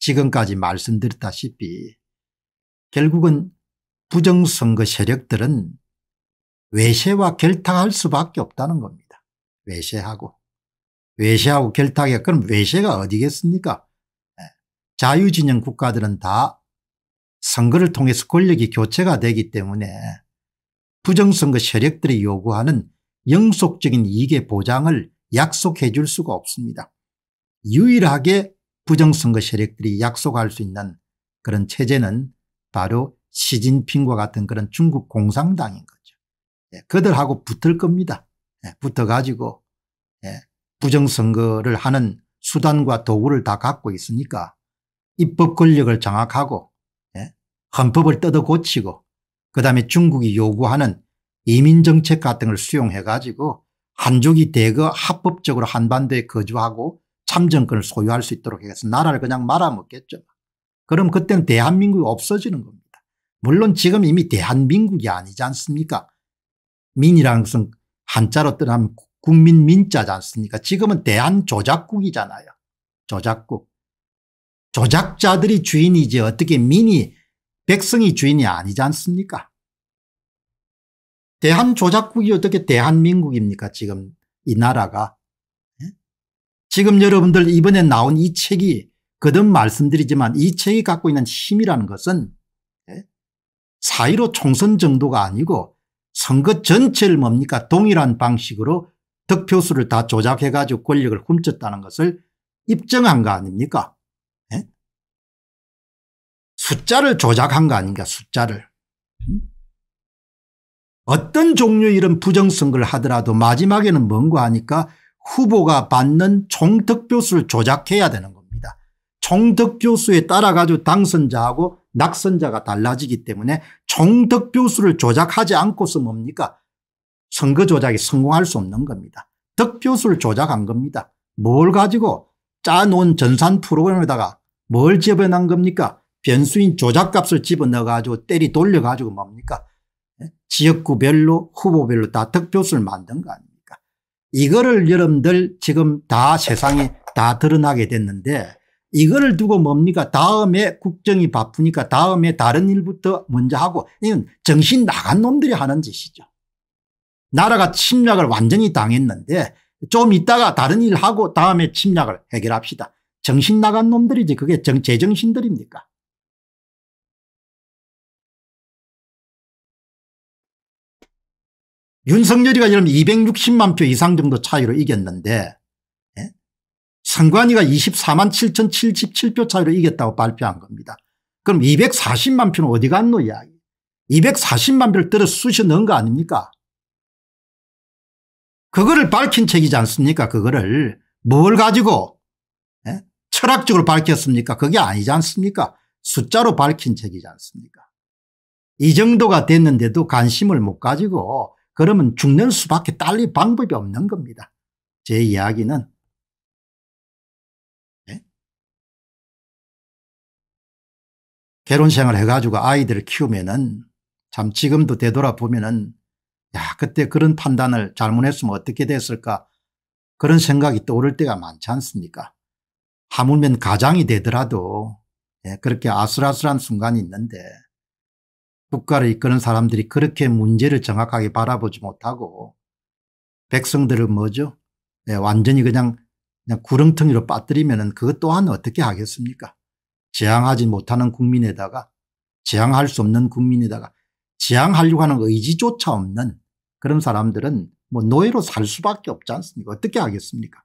지금까지 말씀드렸다시피 결국은 부정선거 세력들은 외세와 결탁할 수밖에 없다는 겁니다. 외세하고. 외세하고 결탁해 그럼 외세가 어디겠습니까 네. 자유진영 국가들은 다 선거를 통해서 권력이 교체가 되기 때문에 부정선거 세력들이 요구하는 영속적인 이익의 보장을 약속해 줄 수가 없습니다. 유일하게 부정선거 세력들이 약속할 수 있는 그런 체제는 바로 시진핑과 같은 그런 중국 공산당인 거죠. 예, 그들하고 붙을 겁니다. 예, 붙어가지고 예, 부정선거를 하는 수단과 도구를 다 갖고 있으니까 입법 권력을 장악하고 예, 헌법을 뜯어 고치고 그다음에 중국이 요구하는 이민정책 같은 걸 수용해 가지고 한족이 대거 합법적으로 한반도에 거주하고 참정권을 소유할 수 있도록 해서 나라를 그냥 말아먹겠죠. 그럼 그때는 대한민국이 없어지는 겁니다. 물론 지금 이미 대한민국이 아니지 않습니까? 민이라는 것은 한자로 뜻면 국민 민자지 않습니까? 지금은 대한조작국이잖아요. 조작국. 조작자들이 주인이지 어떻게 민이 백성이 주인이 아니지 않습니까? 대한조작국이 어떻게 대한민국입니까 지금 이 나라가 지금 여러분들 이번에 나온 이 책이 거듭 말씀드리지만 이 책이 갖고 있는 힘이라는 것은 예? 사이로 총선 정도가 아니고 선거 전체를 뭡니까 동일한 방식으로 득표수를 다 조작해 가지고 권력을 훔쳤다는 것을 입증한 거 아닙니까 예? 숫자를 조작한 거 아닌가 숫자를 음? 어떤 종류 의 이런 부정선거를 하더라도 마지막에는 뭔가 하니까 후보가 받는 총득표수를 조작해야 되는 겁니다. 총득표수에 따라 가지고 당선자하고 낙선자가 달라지기 때문에 총득표수를 조작하지 않고서 뭡니까 선거 조작이 성공할 수 없는 겁니다. 득표수를 조작한 겁니다. 뭘 가지고 짜놓은 전산 프로그램에다가 뭘 집어넣은 겁니까 변수인 조작값을 집어넣어 가지고 때리 돌려 가지고 뭡니까 예? 지역구별로 후보별로 다 득표수를 만든 거 아닙니까 이거를 여러분들 지금 다 세상에 다 드러나게 됐는데 이거를 두고 뭡니까 다음에 국정이 바쁘니까 다음에 다른 일부터 먼저 하고 이건 정신 나간 놈들이 하는 짓이죠. 나라가 침략을 완전히 당했는데 좀 있다가 다른 일하고 다음에 침략을 해결합시다. 정신 나간 놈들이지 그게 정, 제정신들입니까 윤석열이가 러를 260만 표 이상 정도 차이로 이겼는데 예? 선관위가 24만 7,077표 차이로 이겼다고 발표한 겁니다. 그럼 240만 표는 어디 갔노 이야기. 240만 표를 떨어 쑤셔 넣은 거 아닙니까? 그거를 밝힌 책이지 않습니까? 그거를 뭘 가지고 예? 철학적으로 밝혔습니까? 그게 아니지 않습니까? 숫자로 밝힌 책이지 않습니까? 이 정도가 됐는데도 관심을 못 가지고 그러면 죽는 수밖에 딸릴 방법이 없는 겁니다. 제 이야기는 네? 예? 결혼생활 해가지고 아이들을 키우면은 참 지금도 되돌아보면은 야 그때 그런 판단을 잘못했으면 어떻게 됐을까 그런 생각이 떠오를 때가 많지 않습니까 하물면 가장이 되더라도 예, 그렇게 아슬아슬한 순간이 있는데 국가를 이끄는 사람들이 그렇게 문제를 정확하게 바라보지 못하고 백성들을 뭐죠? 네, 완전히 그냥 그냥 구렁텅이로 빠뜨리면 그것 또한 어떻게 하겠습니까? 지향하지 못하는 국민에다가 지향할 수 없는 국민에다가 지향하려고 하는 의지조차 없는 그런 사람들은 뭐 노예로 살 수밖에 없지 않습니까? 어떻게 하겠습니까?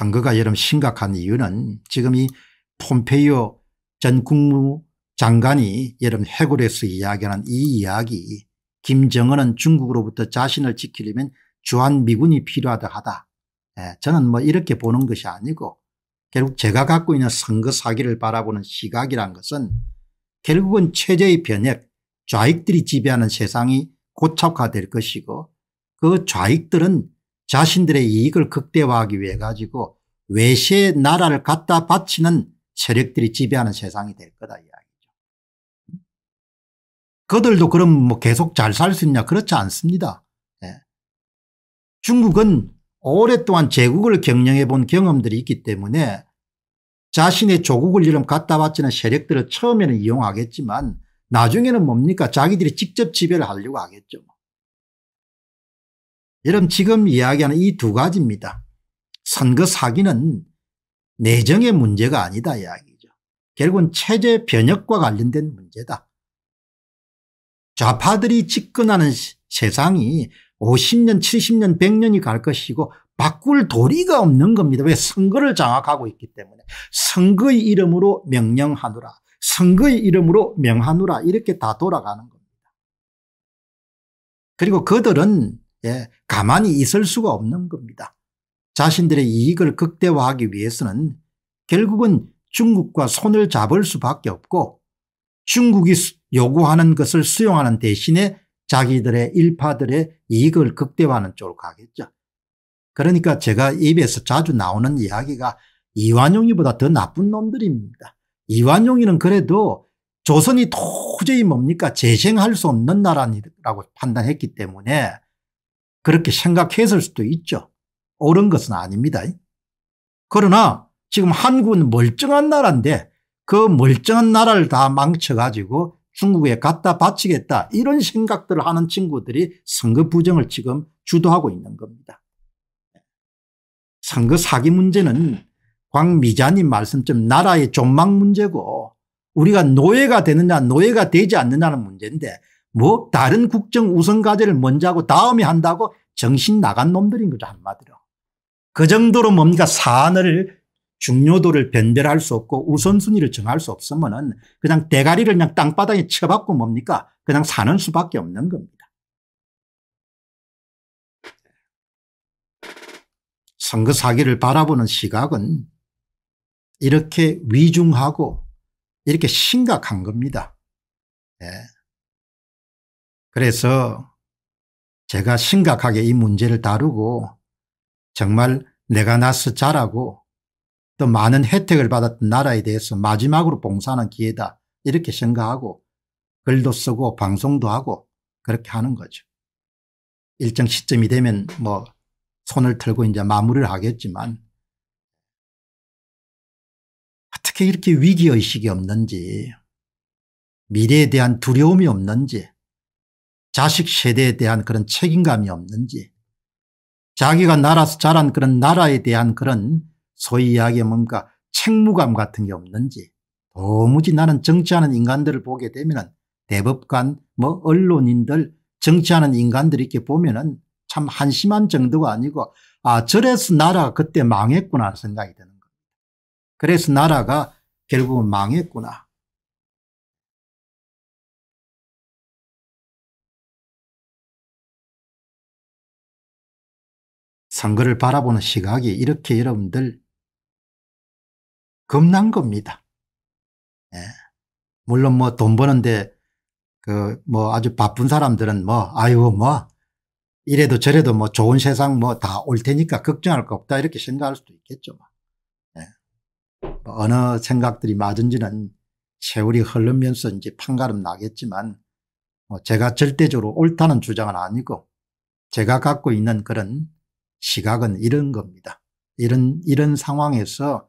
선거가 여름 심각한 이유는 지금 이 폼페이오 전 국무장관이 여름 해골에서 이야기하는 이 이야기 김정은은 중국으로부터 자신을 지키려면 주한미군이 필요하다 하다. 예, 저는 뭐 이렇게 보는 것이 아니고 결국 제가 갖고 있는 선거 사기를 바라보는 시각이란 것은 결국은 체제의 변혁 좌익들이 지배하는 세상이 고착화될 것이고 그 좌익들은 자신들의 이익을 극대화하기 위해 가지고 외세의 나라를 갖다 바치는 세력들이 지배하는 세상이 될 거다 이야기죠. 그들도 그럼 뭐 계속 잘 살 수 있냐 그렇지 않습니다. 네. 중국은 오랫동안 제국을 경영해 본 경험들이 있기 때문에 자신의 조국을 이름 갖다 바치는 세력들을 처음에는 이용하겠지만 나중에는 뭡니까 자기들이 직접 지배를 하려고 하겠죠. 뭐. 여러분 지금 이야기하는 이 두 가지입니다. 선거 사기는 내정의 문제가 아니다 이야기죠. 결국은 체제 변혁과 관련된 문제다. 좌파들이 집권하는 세상이 50년 70년 100년이 갈 것이고 바꿀 도리가 없는 겁니다. 왜 선거를 장악하고 있기 때문에 선거의 이름으로 명령하노라 선거의 이름으로 명하노라 이렇게 다 돌아가는 겁니다. 그리고 그들은 예, 가만히 있을 수가 없는 겁니다. 자신들의 이익을 극대화하기 위해서는 결국은 중국과 손을 잡을 수밖에 없고 중국이 요구하는 것을 수용하는 대신에 자기들의 일파들의 이익을 극대화하는 쪽으로 가겠죠. 그러니까 제가 입에서 자주 나오는 이야기가 이완용이보다 더 나쁜 놈들입니다. 이완용이는 그래도 조선이 도저히 뭡니까 재생할 수 없는 나라라고 판단했기 때문에 그렇게 생각했을 수도 있죠. 옳은 것은 아닙니다. 그러나 지금 한국은 멀쩡한 나라인데 그 멀쩡한 나라를 다 망쳐가지고 중국에 갖다 바치겠다 이런 생각들을 하는 친구들이 선거 부정을 지금 주도하고 있는 겁니다. 선거 사기 문제는 광미자님 말씀처럼 나라의 존망 문제고 우리가 노예가 되느냐 노예가 되지 않느냐는 문제인데 뭐 다른 국정 우선 과제를 먼저 하고 다음에 한다고 정신 나간 놈들인 거죠 한마디로. 그 정도로 뭡니까 산을 중요도를 변별할 수 없고 우선순위를 정할 수 없으면 은 그냥 대가리를 그냥 땅바닥에 쳐박고 뭡니까 그냥 사는 수밖에 없는 겁니다. 선거 사기를 바라보는 시각은 이렇게 위중하고 이렇게 심각한 겁니다. 예. 그래서 제가 심각하게 이 문제를 다루고 정말 내가 나서 자라고 또 많은 혜택을 받았던 나라에 대해서 마지막으로 봉사하는 기회다 이렇게 생각하고 글도 쓰고 방송도 하고 그렇게 하는 거죠. 일정 시점이 되면 뭐 손을 털고 이제 마무리를 하겠지만 어떻게 이렇게 위기의식이 없는지 미래에 대한 두려움이 없는지 자식 세대에 대한 그런 책임감이 없는지 자기가 날아서 자란 그런 나라에 대한 그런 소위 이야기의 뭔가 책무감 같은 게 없는지 도무지 나는 정치하는 인간들을 보게 되면 은 대법관 뭐 언론인들 정치하는 인간들 이렇게 보면 은참 한심한 정도가 아니고 아 저래서 나라가 그때 망했구나 생각이 드는 겁니다. 그래서 나라가 결국은 망했구나. 선거를 바라보는 시각이 이렇게 여러분들 겁난 겁니다. 예. 물론 뭐 돈 버는데 그 뭐 아주 바쁜 사람들은 뭐 아유 뭐 이래도 저래도 뭐 좋은 세상 뭐 다 올 테니까 걱정할 거 없다 이렇게 생각할 수도 있겠죠. 뭐. 예. 뭐 어느 생각들이 맞은지는 세월이 흐르면서 이제 판가름 나겠지만 뭐 제가 절대적으로 옳다는 주장은 아니고 제가 갖고 있는 그런 시각은 이런 겁니다. 이런 이런 상황에서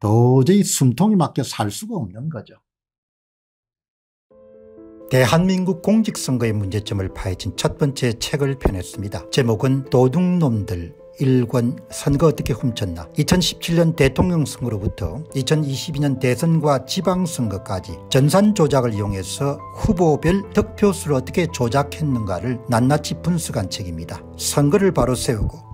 도저히 숨통이 막혀 살 수가 없는 거죠. 대한민국 공직선거의 문제점을 파헤친 첫 번째 책을 펴냈습니다. 제목은 도둑놈들 일권 선거 어떻게 훔쳤나 2017년 대통령 선거로부터 2022년 대선과 지방선거까지 전산 조작을 이용해서 후보별 득표수를 어떻게 조작했는가를 낱낱이 분석한 책입니다. 선거를 바로 세우고